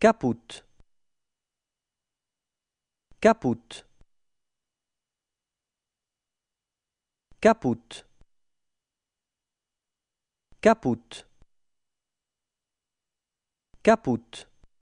Caput Caput Caput Caput Caput